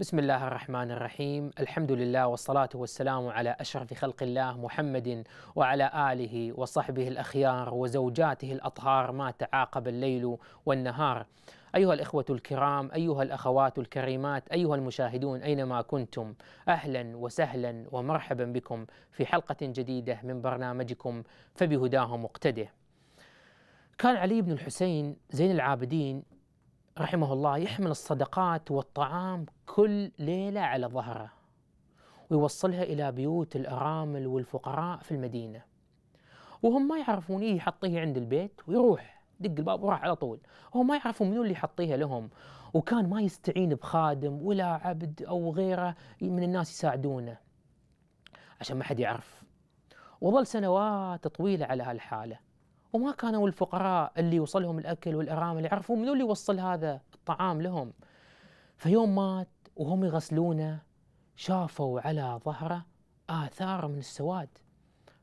بسم الله الرحمن الرحيم الحمد لله والصلاة والسلام على أشرف خلق الله محمد وعلى آله وصحبه الأخيار وزوجاته الأطهار ما تعاقب الليل والنهار أيها الإخوة الكرام أيها الأخوات الكريمات أيها المشاهدون أينما كنتم أهلا وسهلا ومرحبا بكم في حلقة جديدة من برنامجكم فبهداه مقتده كان علي بن الحسين زين العابدين رحمه الله يحمل الصدقات والطعام كل ليلة على ظهره ويوصلها إلى بيوت الأرامل والفقراء في المدينة وهم ما يعرفون إيه يحطيه عند البيت ويروح دق الباب وراح على طول هم ما يعرفون منو اللي يحطيها لهم وكان ما يستعين بخادم ولا عبد أو غيره من الناس يساعدونه عشان ما حد يعرف وظل سنوات طويلة على هالحالة وما كانوا الفقراء اللي يوصلهم الأكل والارامل يعرفوا يعرفون منو اللي يوصل هذا الطعام لهم فيوم مات وهم يغسلونه شافوا على ظهره آثار من السواد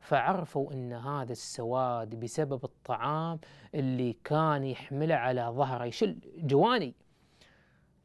فعرفوا ان هذا السواد بسبب الطعام اللي كان يحمله على ظهره يشل جواني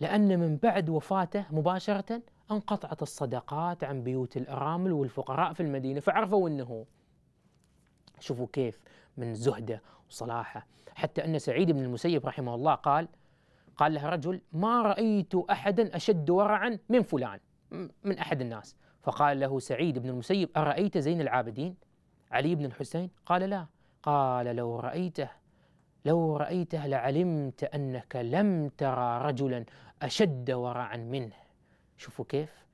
لان من بعد وفاته مباشره انقطعت الصدقات عن بيوت الارامل والفقراء في المدينه فعرفوا انه شوفوا كيف من زهده وصلاحه حتى أن سعيد بن المسيب رحمه الله قال قال له رجل ما رأيت أحدا أشد ورعا من فلان من أحد الناس فقال له سعيد بن المسيب أرأيت زين العابدين علي بن الحسين قال لا قال لو رأيته لو رأيته لعلمت أنك لم ترى رجلا أشد ورعا منه شوفوا كيف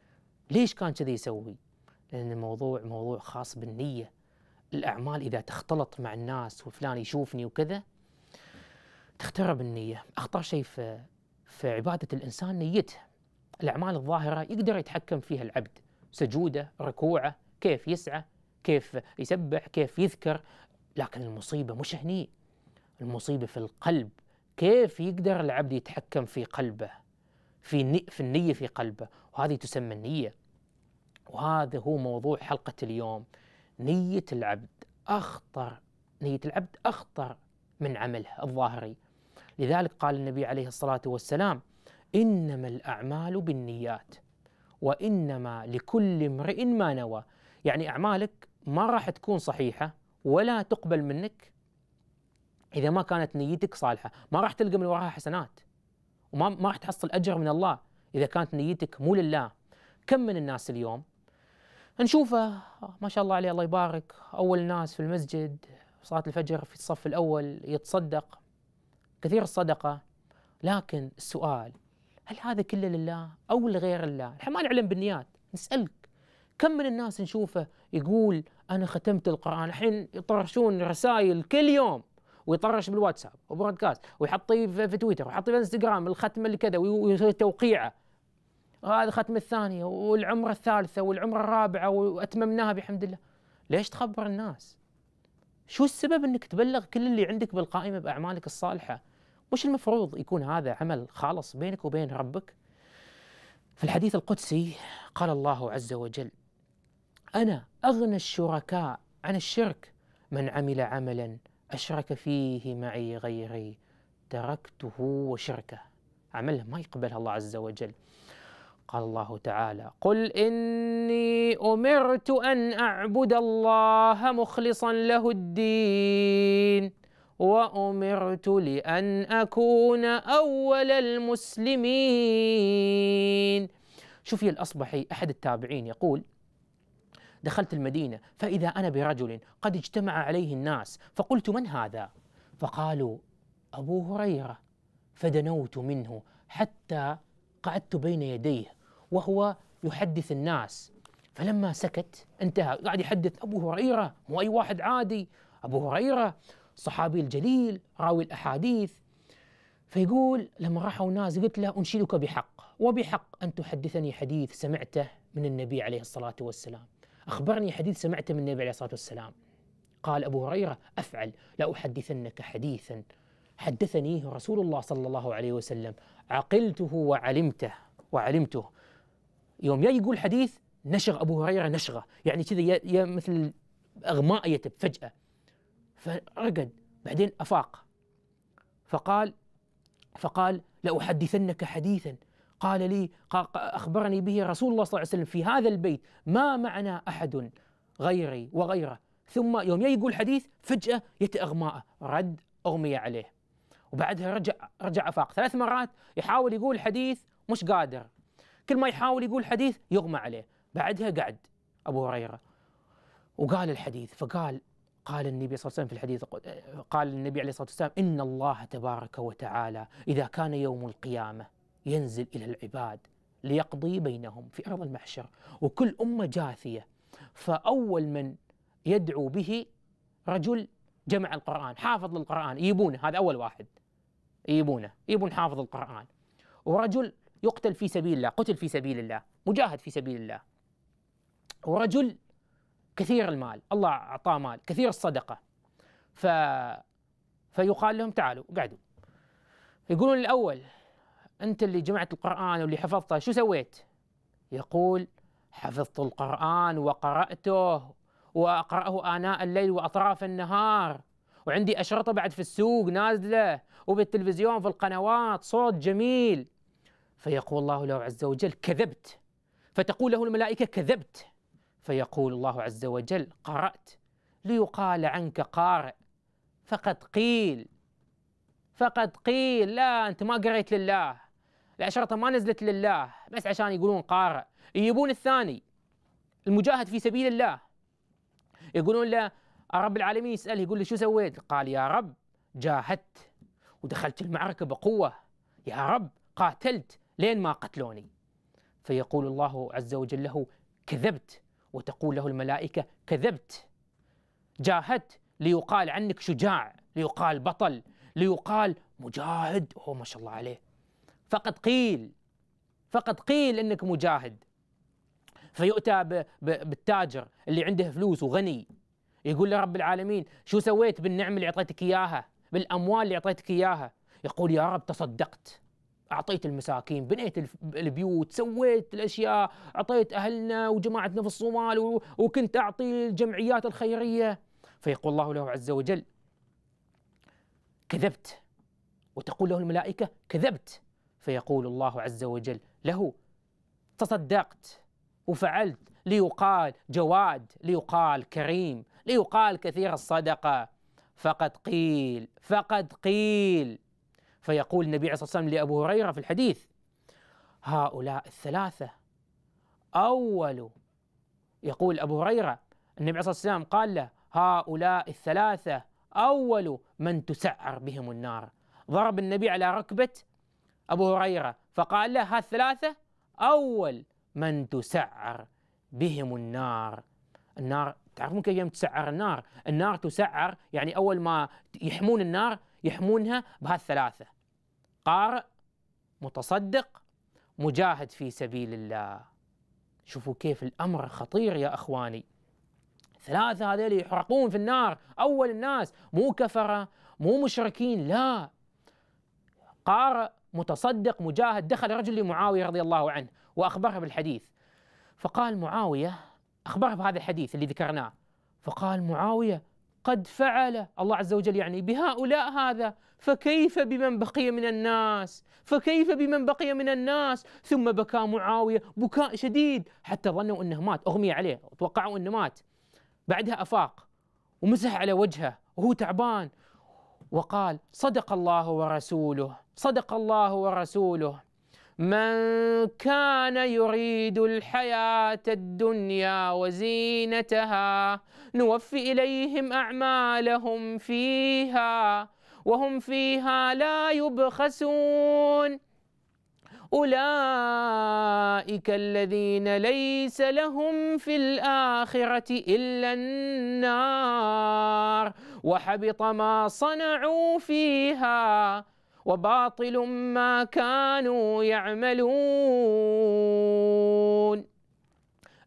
ليش كان كذي يسوي لأن الموضوع موضوع خاص بالنية الأعمال إذا تختلط مع الناس وفلان يشوفني وكذا تخترب النية أخطر شيء في, في عبادة الإنسان نيته الأعمال الظاهرة يقدر يتحكم فيها العبد سجوده ركوعه كيف يسعى كيف يسبح كيف يذكر لكن المصيبة مش هني المصيبة في القلب كيف يقدر العبد يتحكم في قلبه في في النية في قلبه وهذه تسمى النية وهذا هو موضوع حلقة اليوم نية العبد أخطر نية العبد أخطر من عمله الظاهري لذلك قال النبي عليه الصلاة والسلام إنما الأعمال بالنيات وإنما لكل امرئ ما نوى يعني أعمالك ما راح تكون صحيحة ولا تقبل منك إذا ما كانت نيتك صالحة ما راح تلقى من وراها حسنات وما ما راح تحصل أجر من الله إذا كانت نيتك مو لله كم من الناس اليوم نشوفه ما شاء الله عليه الله يبارك أول ناس في المسجد صلاة الفجر في الصف الأول يتصدق كثير الصدقة لكن السؤال هل هذا كله لله أو لغير الله احنا ما نعلم بالنيات نسألك كم من الناس نشوفه يقول أنا ختمت القرآن الحين يطرشون رسائل كل يوم ويطرش بالواتساب وبرودكاست ويحطيه في تويتر ويحطيه في انستغرام الختمه اللي كذا ويسوي توقيعه هذه ختم الثانية والعمرة الثالثة والعمرة الرابعة وأتممناها بحمد الله ليش تخبر الناس شو السبب أنك تبلغ كل اللي عندك بالقائمة بأعمالك الصالحة مش المفروض يكون هذا عمل خالص بينك وبين ربك في الحديث القدسي قال الله عز وجل أنا أغنى الشركاء عن الشرك من عمل عملا أشرك فيه معي غيري تركته وشركه عمله ما يقبلها الله عز وجل قال الله تعالى قل اني امرت ان اعبد الله مخلصا له الدين وامرت لان اكون اول المسلمين شوف يا الاصبحي احد التابعين يقول دخلت المدينه فاذا انا برجل قد اجتمع عليه الناس فقلت من هذا فقالوا ابو هريره فدنوت منه حتى قعدت بين يديه وهو يحدث الناس فلما سكت انتهى قاعد يحدث أبو هريرة مو أي واحد عادي أبو هريرة الصحابي الجليل راوي الأحاديث فيقول لما راحوا ناس قلت له أنشدك بحق وبحق أن تحدثني حديث سمعته من النبي عليه الصلاة والسلام أخبرني حديث سمعته من النبي عليه الصلاة والسلام قال أبو هريرة أفعل لأحدثنك حديثا حدثني رسول الله صلى الله عليه وسلم عقلته وعلمته وعلمته يوم جاي يقول حديث نشغ ابو هريره نشغه يعني كذا يا مثل اغماء يتب فجاه فرقد بعدين افاق فقال فقال لأحدثنك حديثا قال لي أخبرني به رسول الله صلى الله عليه وسلم في هذا البيت ما معنى أحد غيري وغيره ثم يوم يقول حديث فجأة يتأغماء رد اغمي عليه وبعدها رجع رجع أفاق ثلاث مرات يحاول يقول حديث مش قادر كل ما يحاول يقول حديث يغمى عليه بعدها قعد أبو هريرة وقال الحديث فقال قال النبي صلى الله عليه وسلم في الحديث قال النبي عليه الصلاة والسلام إن الله تبارك وتعالى إذا كان يوم القيامة ينزل إلى العباد ليقضي بينهم في أرض المحشر وكل أمة جاثية فأول من يدعو به رجل جمع القرآن حافظ للقرآن يبونه هذا أول واحد يبونه يبون حافظ القرآن ورجل يقتل في سبيل الله قتل في سبيل الله مجاهد في سبيل الله ورجل كثير المال الله أعطاه مال كثير الصدقة ف... فيقال لهم تعالوا قعدوا يقولون الأول أنت اللي جمعت القرآن واللي حفظته شو سويت يقول حفظت القرآن وقرأته وأقرأه آناء الليل وأطراف النهار وعندي أشرطة بعد في السوق نازلة وبالتلفزيون في القنوات صوت جميل فيقول الله له عز وجل كذبت فتقول له الملائكة كذبت فيقول الله عز وجل قرأت ليقال عنك قارئ فقد قيل فقد قيل لا أنت ما قريت لله الأشرطة ما نزلت لله بس عشان يقولون قارئ يجيبون الثاني المجاهد في سبيل الله يقولون له رب العالمين يسأله يقول له شو سويت قال يا رب جاهدت ودخلت المعركة بقوة يا رب قاتلت لين ما قتلوني فيقول الله عز وجل له كذبت وتقول له الملائكة كذبت جاهدت ليقال عنك شجاع ليقال بطل ليقال مجاهد هو ما شاء الله عليه فقد قيل فقد قيل انك مجاهد فيؤتى بالتاجر اللي عنده فلوس وغني يقول لرب العالمين شو سويت بالنعم اللي اعطيتك اياها بالاموال اللي اعطيتك اياها يقول يا رب تصدقت اعطيت المساكين بنيت البيوت سويت الاشياء اعطيت اهلنا وجماعتنا في الصومال وكنت اعطي الجمعيات الخيريه فيقول الله له عز وجل كذبت وتقول له الملائكه كذبت فيقول الله عز وجل له تصدقت وفعلت ليقال جواد ليقال كريم ليقال كثير الصدقه فقد قيل فقد قيل فيقول النبي عليه الصلاه والسلام لابو هريره في الحديث هؤلاء الثلاثه اول يقول ابو هريره النبي عليه الصلاه والسلام قال له هؤلاء الثلاثه اول من تسعر بهم النار ضرب النبي على ركبه ابو هريره فقال له الثلاثة اول من تسعر بهم النار النار تعرفون كيف تسعر النار النار تسعر يعني أول ما يحمون النار يحمونها بهالثلاثة قارئ متصدق مجاهد في سبيل الله شوفوا كيف الأمر خطير يا أخواني ثلاثة هذول يحرقون في النار أول الناس مو كفرة مو مشركين لا قارئ متصدق مجاهد دخل رجل لمعاوية رضي الله عنه وأخبره بالحديث فقال معاوية أخبره بهذا الحديث اللي ذكرناه فقال معاوية قد فعل الله عز وجل يعني بهؤلاء هذا فكيف بمن بقي من الناس فكيف بمن بقي من الناس ثم بكى معاوية بكاء شديد حتى ظنوا أنه مات أغمي عليه توقعوا أنه مات بعدها أفاق ومسح على وجهه وهو تعبان وقال صدق الله ورسوله صدق الله ورسوله من كان يريد الحياة الدنيا وزينتها نوفي إليهم أعمالهم فيها وهم فيها لا يبخسون أولئك الذين ليس لهم في الآخرة إلا النار وحبط ما صنعوا فيها وباطل ما كانوا يعملون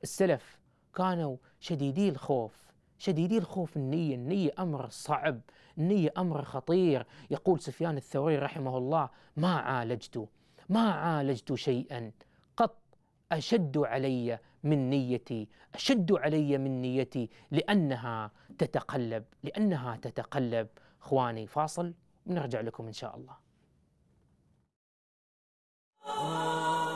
السلف كانوا شديدي الخوف شديدي الخوف النية النية أمر صعب النية أمر خطير يقول سفيان الثوري رحمه الله ما عالجت ما عالجت شيئا قط أشد علي من نيتي أشد علي من نيتي لأنها تتقلب لأنها تتقلب إخواني فاصل ونرجع لكم إن شاء الله Oh.